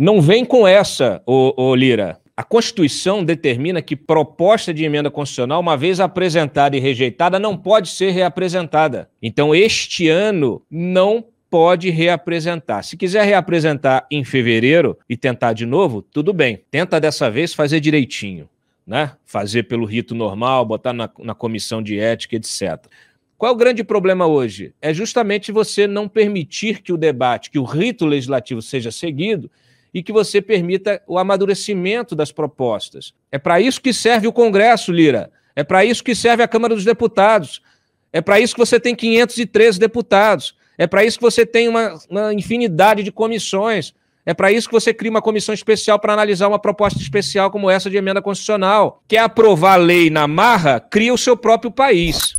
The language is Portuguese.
Não vem com essa, ô, ô Lira. A Constituição determina que proposta de emenda constitucional, uma vez apresentada e rejeitada, não pode ser reapresentada. Então, este ano não pode reapresentar. Se quiser reapresentar em fevereiro e tentar de novo, tudo bem. Tenta dessa vez fazer direitinho, né? Fazer pelo rito normal, botar na, na comissão de ética, etc. Qual é o grande problema hoje? É justamente você não permitir que o debate, que o rito legislativo seja seguido e que você permita o amadurecimento das propostas. É para isso que serve o Congresso, Lira. É para isso que serve a Câmara dos Deputados. É para isso que você tem 513 deputados. É para isso que você tem uma, uma infinidade de comissões. É para isso que você cria uma comissão especial para analisar uma proposta especial como essa de emenda constitucional. Quer aprovar a lei na marra? Cria o seu próprio país.